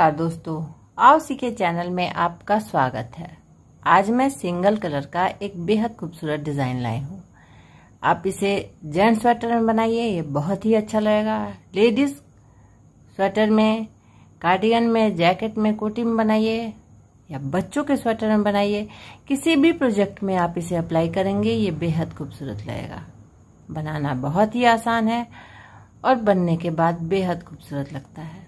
नमस्कार दोस्तों आओ सीखे चैनल में आपका स्वागत है आज मैं सिंगल कलर का एक बेहद खूबसूरत डिजाइन लाई हूँ आप इसे जेंट्स स्वेटर में बनाइए ये बहुत ही अच्छा लगेगा लेडीज स्वेटर में कार्डिगन में जैकेट में कोटी में बनाइए या बच्चों के स्वेटर में बनाइए किसी भी प्रोजेक्ट में आप इसे अप्लाई करेंगे ये बेहद खूबसूरत लगेगा बनाना बहुत ही आसान है और बनने के बाद बेहद खूबसूरत लगता है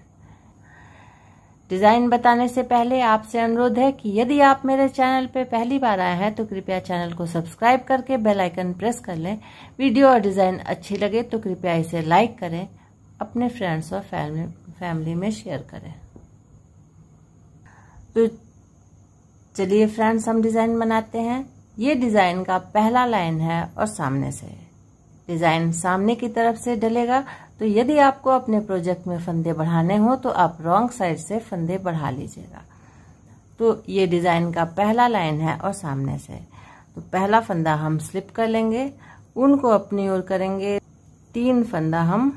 डिज़ाइन बताने से पहले आपसे अनुरोध है कि यदि आप मेरे चैनल पर पहली बार आए हैं तो कृपया चैनल को सब्सक्राइब करके बेल आइकन प्रेस कर लें वीडियो और डिज़ाइन अच्छी लगे तो कृपया इसे लाइक करें अपने फ्रेंड्स और फैमिली फैमिली में शेयर करें तो चलिए फ्रेंड्स हम डिज़ाइन बनाते हैं ये डिज़ाइन का पहला लाइन है और सामने से डिज़ाइन सामने की तरफ से डलेगा तो यदि आपको अपने प्रोजेक्ट में फंदे बढ़ाने हो तो आप रॉन्ग साइड से फंदे बढ़ा लीजिएगा तो ये डिज़ाइन का पहला लाइन है और सामने से तो पहला फंदा हम स्लिप कर लेंगे उनको अपनी ओर करेंगे तीन फंदा हम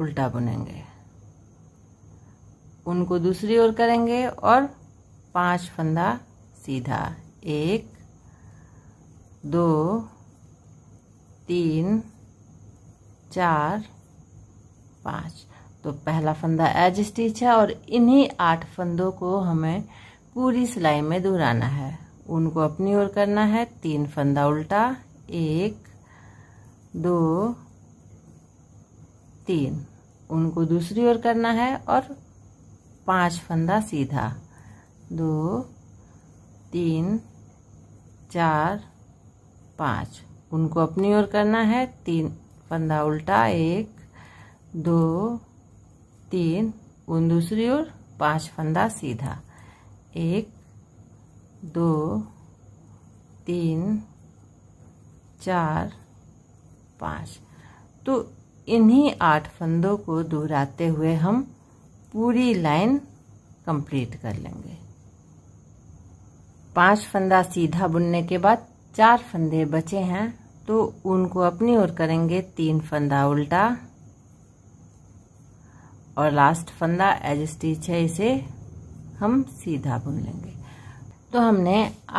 उल्टा बुनेंगे उनको दूसरी ओर करेंगे और पांच फंदा सीधा एक दो तीन चार पाँच तो पहला फंदा एज स्टिच है और इन्हीं आठ फंदों को हमें पूरी सिलाई में दोहराना है उनको अपनी ओर करना है तीन फंदा उल्टा एक दो तीन उनको दूसरी ओर करना है और पांच फंदा सीधा दो तीन चार पाँच उनको अपनी ओर करना है तीन फंदा उल्टा एक दो तीन उन दूसरी ओर पांच फंदा सीधा एक दो तीन चार पाँच तो इन्हीं आठ फंदों को दोहराते हुए हम पूरी लाइन कंप्लीट कर लेंगे पांच फंदा सीधा बुनने के बाद चार फंदे बचे हैं तो उनको अपनी ओर करेंगे तीन फंदा उल्टा और लास्ट फंदा एज स्टिच है इसे हम सीधा बुन लेंगे तो हमने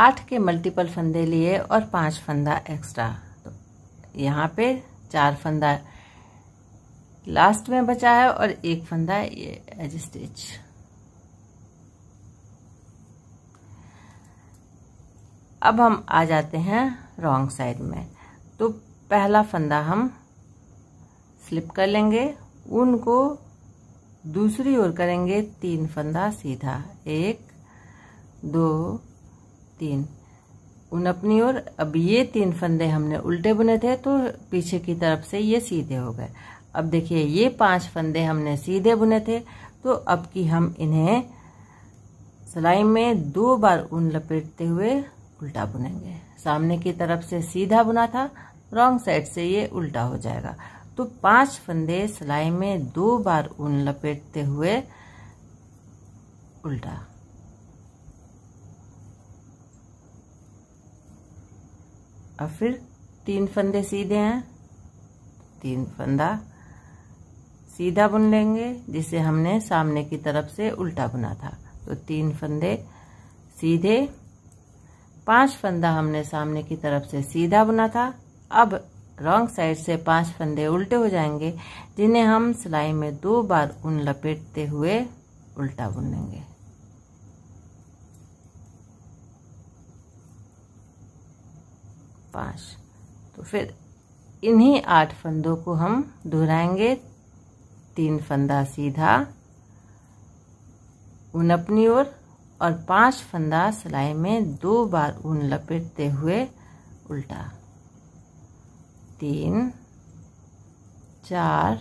आठ के मल्टीपल फंदे लिए और पांच फंदा एक्स्ट्रा तो यहाँ पे चार फंदा लास्ट में बचा है और एक फंदा ये एज स्टिच अब हम आ जाते हैं रॉन्ग साइड में तो पहला फंदा हम स्लिप कर लेंगे उनको दूसरी ओर करेंगे तीन फंदा सीधा एक दो तीन उन अपनी ओर अब ये तीन फंदे हमने उल्टे बुने थे तो पीछे की तरफ से ये सीधे हो गए अब देखिए ये पांच फंदे हमने सीधे बुने थे तो अब की हम इन्हें सिलाई में दो बार ऊन लपेटते हुए उल्टा बुनेंगे सामने की तरफ से सीधा बुना था रॉन्ग साइड से ये उल्टा हो जाएगा तो पांच फंदे सिलाई में दो बार ऊन लपेटते हुए उल्टा और फिर तीन फंदे सीधे हैं तीन फंदा सीधा बुन लेंगे जिसे हमने सामने की तरफ से उल्टा बुना था तो तीन फंदे सीधे पांच फंदा हमने सामने की तरफ से सीधा बुना था अब रॉन्ग साइड से पांच फंदे उल्टे हो जाएंगे जिन्हें हम सिलाई में दो बार उन लपेटते हुए उल्टा बुनेंगे पांच तो फिर इन्हीं आठ फंदों को हम दोहराएंगे तीन फंदा सीधा ऊन अपनी ओर और, और पांच फंदा सिलाई में दो बार ऊन लपेटते हुए उल्टा तीन चार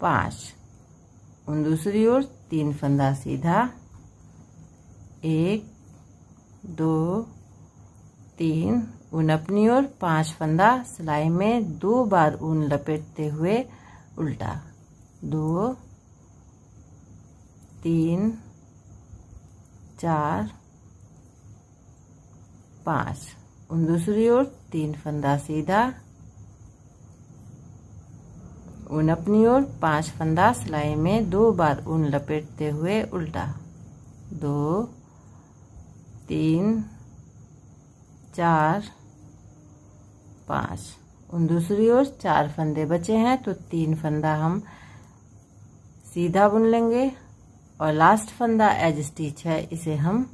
पाँच उन दूसरी ओर तीन फंदा सीधा एक दो तीन ऊन अपनी ओर पांच फंदा सिलाई में दो बार ऊन लपेटते हुए उल्टा दो तीन चार पाँच उन दूसरी ओर तीन फंदा सीधा ऊन अपनी ओर पांच फंदा सिलाई में दो बार ऊन लपेटते हुए उल्टा दो तीन चार पांच उन दूसरी ओर चार फंदे बचे हैं तो तीन फंदा हम सीधा बुन लेंगे और लास्ट फंदा एज स्टिच है इसे हम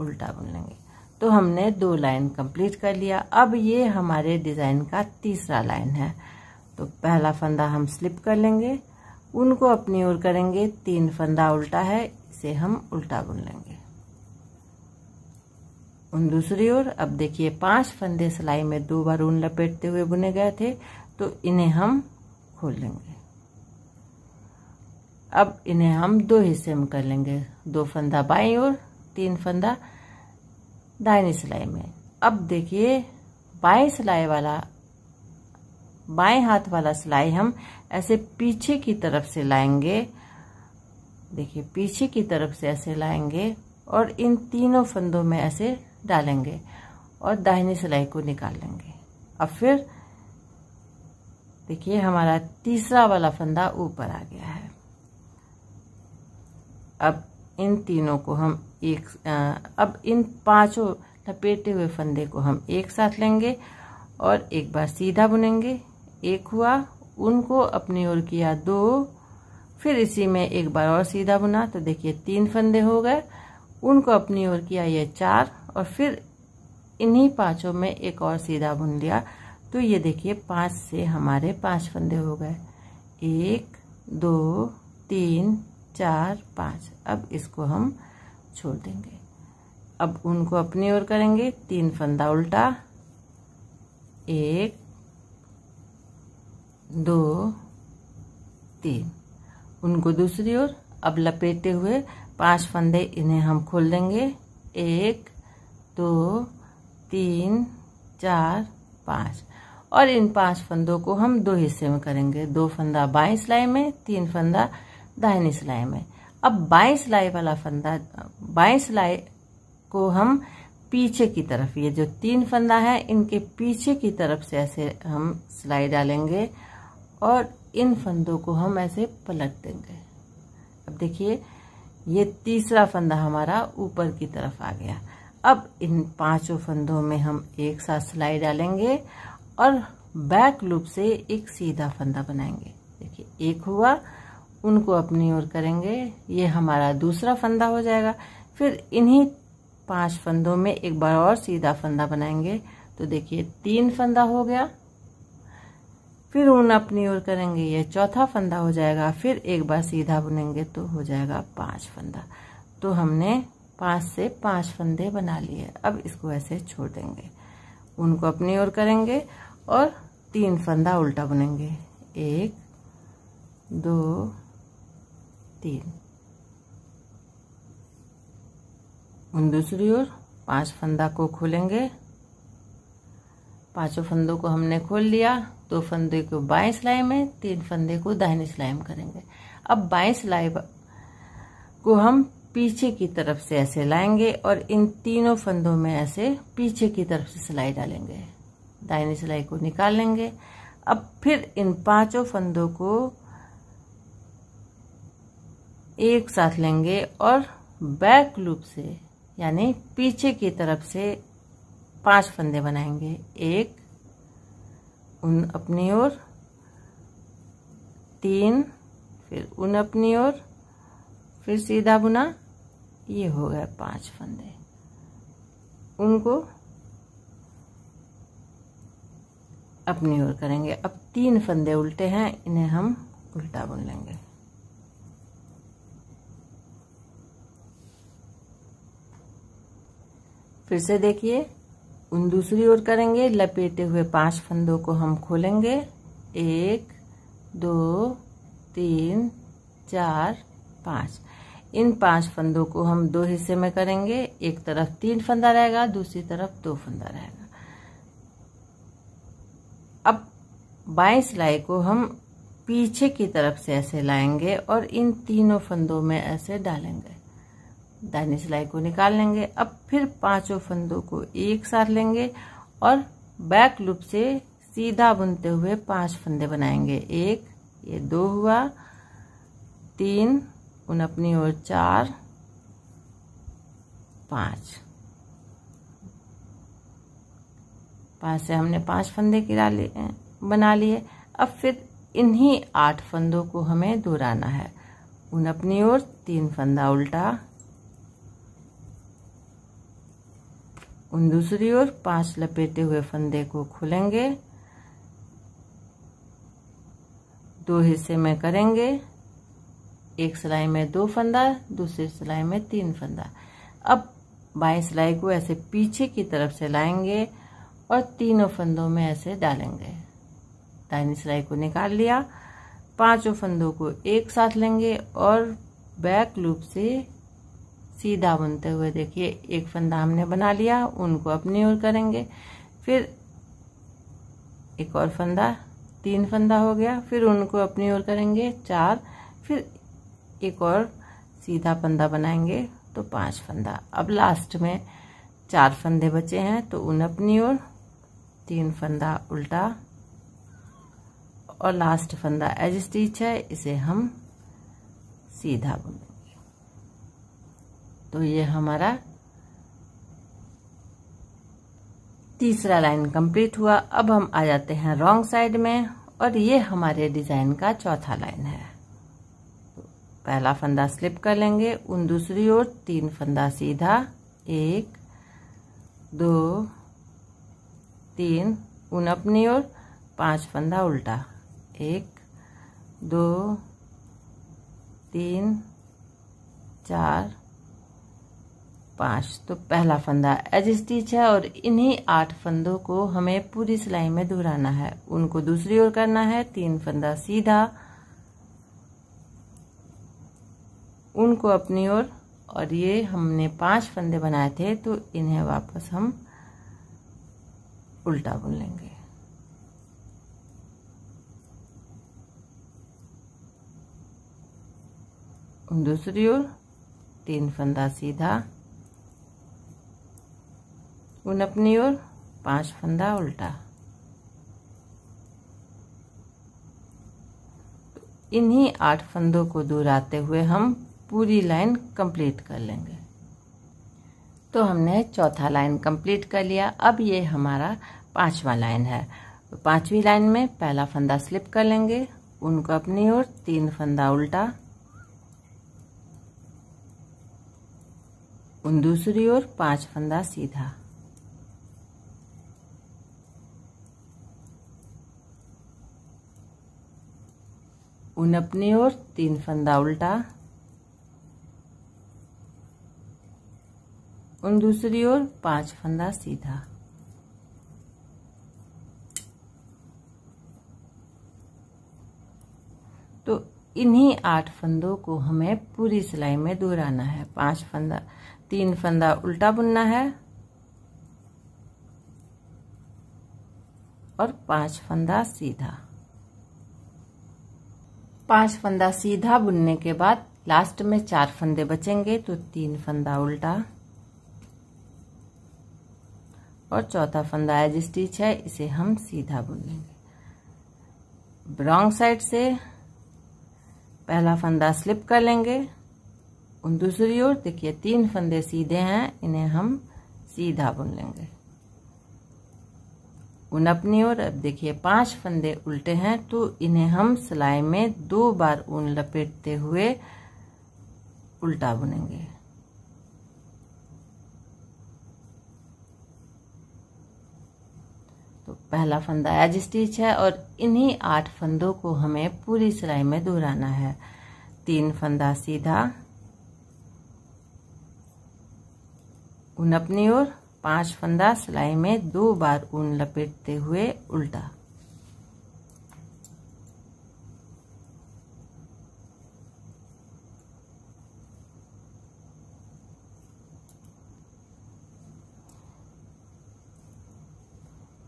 उल्टा बुन लेंगे तो हमने दो लाइन कंप्लीट कर लिया अब ये हमारे डिज़ाइन का तीसरा लाइन है तो पहला फंदा हम स्लिप कर लेंगे उनको अपनी ओर करेंगे तीन फंदा उल्टा है इसे हम उल्टा बुन लेंगे उन दूसरी ओर अब देखिए पांच फंदे सिलाई में दो बार ऊन लपेटते हुए बुने गए थे तो इन्हें हम खोल लेंगे अब इन्हें हम दो हिस्से में कर लेंगे दो फंदा बाई और तीन फंदा दाहिनी सिलाई में अब देखिए बाएं सिलाई वाला बाएं हाथ वाला सिलाई हम ऐसे पीछे की तरफ से लाएंगे देखिए पीछे की तरफ से ऐसे लाएंगे और इन तीनों फंदों में ऐसे डालेंगे और दाहिनी सिलाई को निकाल लेंगे अब फिर देखिए हमारा तीसरा वाला फंदा ऊपर आ गया है अब इन तीनों को हम एक अब इन पांचों लपेटे हुए फंदे को हम एक साथ लेंगे और एक बार सीधा बुनेंगे एक हुआ उनको अपनी ओर किया दो फिर इसी में एक बार और सीधा बुना तो देखिए तीन फंदे हो गए उनको अपनी ओर किया ये चार और फिर इन्हीं पांचों में एक और सीधा बुन लिया तो ये देखिए पांच से हमारे पांच फंदे हो गए एक दो तीन चार पाँच अब इसको हम छोड़ देंगे अब उनको अपनी ओर करेंगे तीन फंदा उल्टा एक दो तीन उनको दूसरी ओर अब लपेटे हुए पांच फंदे इन्हें हम खोल देंगे एक दो तीन चार पाँच और इन पांच फंदों को हम दो हिस्से में करेंगे दो फंदा बाईस सिलाई में तीन फंदा दाहिनी सिलाई में अब बाएं सिलाई वाला फंदा बाएं सिलाई को हम पीछे की तरफ ये जो तीन फंदा है इनके पीछे की तरफ से ऐसे हम सिलाई डालेंगे और इन फंदों को हम ऐसे पलट देंगे अब देखिए ये तीसरा फंदा हमारा ऊपर की तरफ आ गया अब इन पांचों फंदों में हम एक साथ सिलाई डालेंगे और बैक लूप से एक सीधा फंदा बनाएंगे देखिए एक हुआ उनको अपनी ओर करेंगे ये हमारा दूसरा फंदा हो जाएगा फिर इन्हीं पांच फंदों में एक बार और सीधा फंदा बनाएंगे तो देखिए तीन फंदा हो गया फिर उन अपनी ओर करेंगे ये चौथा फंदा हो जाएगा फिर एक बार सीधा बुनेंगे तो हो जाएगा पांच फंदा तो हमने पांच से पांच फंदे बना लिए अब इसको ऐसे छोड़ देंगे उनको अपनी ओर करेंगे और तीन फंदा उल्टा बुनेंगे एक दो तीन उन दूसरी ओर पांच फंदा को खोलेंगे पांचों फंदों को हमने खोल लिया दो फंदे को बाएं सिलाई में तीन फंदे को दाहिने सिलाई में करेंगे अब बाएं सिलाई को हम पीछे की तरफ से ऐसे लाएंगे और इन तीनों फंदों में ऐसे पीछे की तरफ से सिलाई डालेंगे दाहिने सिलाई को निकाल लेंगे अब फिर इन पांचों फंदों को एक साथ लेंगे और बैक लूप से यानी पीछे की तरफ से पांच फंदे बनाएंगे एक उन अपनी ओर तीन फिर उन अपनी ओर फिर सीधा बुना ये हो गए पांच फंदे उनको अपनी ओर करेंगे अब तीन फंदे उल्टे हैं इन्हें हम उल्टा बुन लेंगे फिर से देखिए उन दूसरी ओर करेंगे लपेटे हुए पांच फंदों को हम खोलेंगे एक दो तीन चार पांच इन पांच फंदों को हम दो हिस्से में करेंगे एक तरफ तीन फंदा रहेगा दूसरी तरफ दो फंदा रहेगा अब बाईस सिलाई को हम पीछे की तरफ से ऐसे लाएंगे और इन तीनों फंदों में ऐसे डालेंगे दाहिने सिलाई को निकाल लेंगे अब फिर पांचों फंदों को एक साथ लेंगे और बैक लूप से सीधा बुनते हुए पांच फंदे बनाएंगे एक ये दो हुआ तीन उन अपनी ओर चार पांच पांच से हमने पांच फंदे गिरा लिए बना लिए अब फिर इन्हीं आठ फंदों को हमें दोहराना है उन अपनी ओर तीन फंदा उल्टा उन दूसरी ओर पांच लपेटे हुए फंदे को खोलेंगे दो हिस्से में करेंगे एक सिलाई में दो फंदा दूसरी सिलाई में तीन फंदा अब बाएं सिलाई को ऐसे पीछे की तरफ से लाएंगे और तीनों फंदों में ऐसे डालेंगे दाहिनी सिलाई को निकाल लिया पांचों फंदों को एक साथ लेंगे और बैक लूप से सीधा बुनते हुए देखिए एक फंदा हमने बना लिया उनको अपनी ओर करेंगे फिर एक और फंदा तीन फंदा हो गया फिर उनको अपनी ओर करेंगे चार फिर एक और सीधा फंदा बनाएंगे तो पांच फंदा अब लास्ट में चार फंदे बचे हैं तो उन अपनी ओर तीन फंदा उल्टा और लास्ट फंदा एज स्टिच है इसे हम सीधा बुनें तो ये हमारा तीसरा लाइन कंप्लीट हुआ अब हम आ जाते हैं रॉन्ग साइड में और ये हमारे डिज़ाइन का चौथा लाइन है पहला फंदा स्लिप कर लेंगे उन दूसरी ओर तीन फंदा सीधा एक दो तीन उन अपनी ओर पांच फंदा उल्टा एक दो तीन चार पांच तो पहला फंदा स्टिच है और इन्हीं आठ फंदों को हमें पूरी सिलाई में दोहराना है उनको दूसरी ओर करना है तीन फंदा सीधा उनको अपनी ओर और, और ये हमने पांच फंदे बनाए थे तो इन्हें वापस हम उल्टा बुन लेंगे दूसरी ओर तीन फंदा सीधा उन अपनी ओर पांच फंदा उल्टा इन्हीं आठ फंदों को दूर आते हुए हम पूरी लाइन कंप्लीट कर लेंगे तो हमने चौथा लाइन कंप्लीट कर लिया अब ये हमारा पांचवा लाइन है पांचवी लाइन में पहला फंदा स्लिप कर लेंगे उनको अपनी ओर तीन फंदा उल्टा उन दूसरी ओर पांच फंदा सीधा उन अपनी ओर तीन फंदा उल्टा उन दूसरी ओर पांच फंदा सीधा तो इन्हीं आठ फंदों को हमें पूरी सिलाई में दोहराना है पांच फंदा तीन फंदा उल्टा बुनना है और पांच फंदा सीधा पांच फंदा सीधा बुनने के बाद लास्ट में चार फंदे बचेंगे तो तीन फंदा उल्टा और चौथा फंदा एज स्टिच है इसे हम सीधा बुन लेंगे रॉन्ग साइड से पहला फंदा स्लिप कर लेंगे दूसरी ओर देखिए तीन फंदे सीधे हैं इन्हें हम सीधा बुन लेंगे उन अपनी ओर अब देखिए पांच फंदे उल्टे हैं तो इन्हें हम सिलाई में दो बार ऊन लपेटते हुए उल्टा बुनेंगे तो पहला फंदा एज स्टिच है और इन्हीं आठ फंदों को हमें पूरी सिलाई में दोहराना है तीन फंदा सीधा उन अपनी ओर पांच फंदा सिलाई में दो बार ऊन लपेटते हुए उल्टा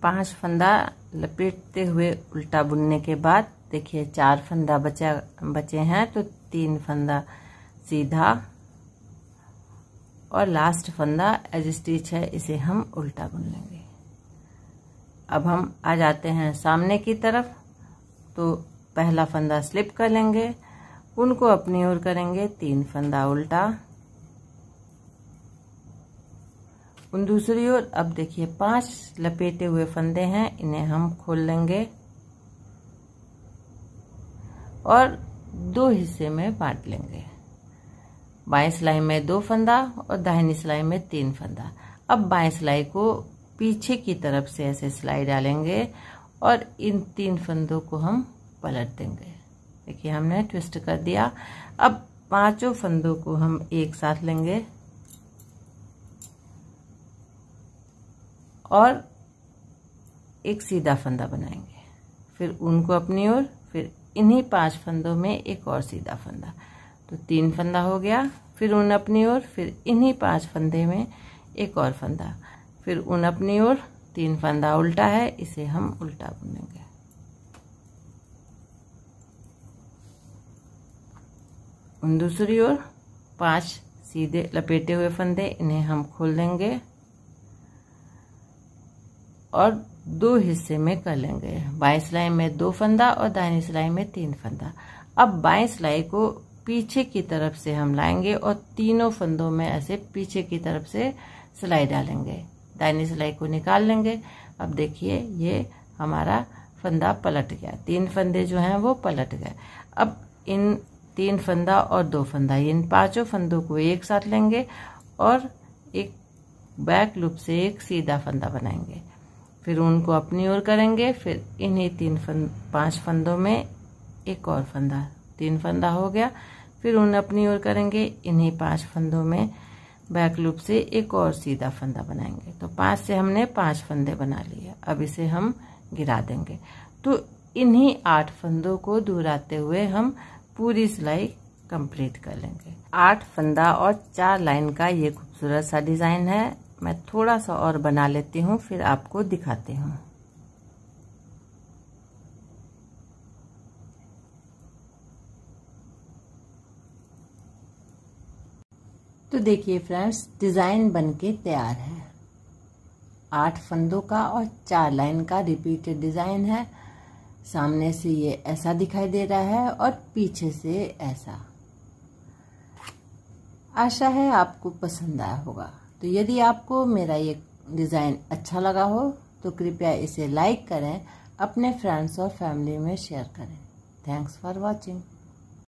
पांच फंदा लपेटते हुए उल्टा बुनने के बाद देखिए चार फंदा बचा बचे हैं तो तीन फंदा सीधा और लास्ट फंदा एज स्टिच है इसे हम उल्टा बुन लेंगे अब हम आ जाते हैं सामने की तरफ तो पहला फंदा स्लिप कर लेंगे उनको अपनी ओर करेंगे तीन फंदा उल्टा उन दूसरी ओर अब देखिए पांच लपेटे हुए फंदे हैं इन्हें हम खोल लेंगे और दो हिस्से में बांट लेंगे बाएं सिलाई में दो फंदा और दाहिनी सिलाई में तीन फंदा अब बाएं सिलाई को पीछे की तरफ से ऐसे सिलाई डालेंगे और इन तीन फंदों को हम पलट देंगे देखिए हमने ट्विस्ट कर दिया अब पांचों फंदों को हम एक साथ लेंगे और एक सीधा फंदा बनाएंगे फिर उनको अपनी ओर फिर इन्हीं पांच फंदों में एक और सीधा फंदा तो तीन फंदा हो गया फिर उन अपनी ओर फिर इन्हीं पांच फंदे में एक और फंदा फिर उन अपनी ओर तीन फंदा उल्टा है इसे हम उल्टा बुनेंगे उन दूसरी ओर पांच सीधे लपेटे हुए फंदे इन्हें हम खोल देंगे और दो हिस्से में कर लेंगे बाएं सिलाई में दो फंदा और दाहिनी सिलाई में तीन फंदा अब बाएं सिलाई को पीछे की तरफ से हम लाएंगे और तीनों फंदों में ऐसे पीछे की तरफ से सिलाई डालेंगे दाहिनी सिलाई को निकाल लेंगे अब देखिए ये हमारा फंदा पलट गया तीन फंदे जो हैं वो पलट गए अब इन तीन फंदा और दो फंदा इन पांचों फंदों को एक साथ लेंगे और एक बैक लूप से एक सीधा फंदा बनाएंगे फिर उनको अपनी ओर करेंगे फिर इन्हीं तीन फंद पांच फंदों में एक और फंदा तीन फंदा हो गया फिर उन अपनी ओर करेंगे इन्हीं पांच फंदों में बैक लूप से एक और सीधा फंदा बनाएंगे तो पांच से हमने पांच फंदे बना लिए अब इसे हम गिरा देंगे तो इन्हीं आठ फंदों को दोहराते हुए हम पूरी सिलाई कंप्लीट कर लेंगे आठ फंदा और चार लाइन का ये खूबसूरत सा डिज़ाइन है मैं थोड़ा सा और बना लेती हूँ फिर आपको दिखाती हूँ तो देखिए फ्रेंड्स डिज़ाइन बनके तैयार है आठ फंदों का और चार लाइन का रिपीटेड डिज़ाइन है सामने से ये ऐसा दिखाई दे रहा है और पीछे से ऐसा आशा है आपको पसंद आया होगा तो यदि आपको मेरा ये डिज़ाइन अच्छा लगा हो तो कृपया इसे लाइक करें अपने फ्रेंड्स और फैमिली में शेयर करें थैंक्स फॉर वॉचिंग